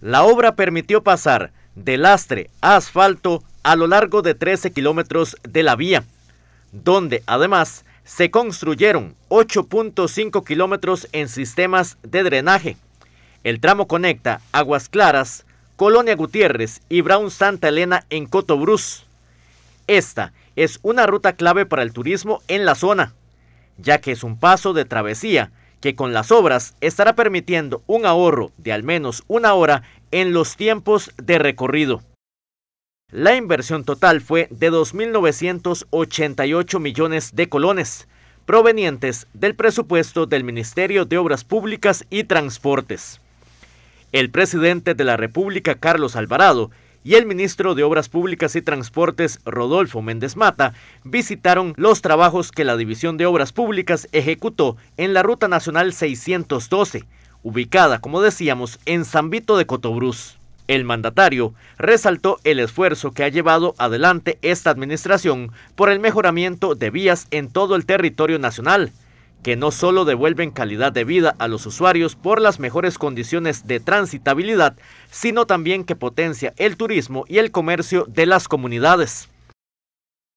La obra permitió pasar de lastre a asfalto a lo largo de 13 kilómetros de la vía, donde además se construyeron 8.5 kilómetros en sistemas de drenaje. El tramo conecta Aguas Claras, Colonia Gutiérrez y Brown Santa Elena en Cotobruz. Esta es una ruta clave para el turismo en la zona, ya que es un paso de travesía que con las obras estará permitiendo un ahorro de al menos una hora en los tiempos de recorrido. La inversión total fue de 2.988 millones de colones, provenientes del presupuesto del Ministerio de Obras Públicas y Transportes. El presidente de la República, Carlos Alvarado, y el ministro de Obras Públicas y Transportes, Rodolfo Méndez Mata, visitaron los trabajos que la División de Obras Públicas ejecutó en la Ruta Nacional 612, ubicada, como decíamos, en San de Cotobruz. El mandatario resaltó el esfuerzo que ha llevado adelante esta administración por el mejoramiento de vías en todo el territorio nacional, que no solo devuelven calidad de vida a los usuarios por las mejores condiciones de transitabilidad, sino también que potencia el turismo y el comercio de las comunidades.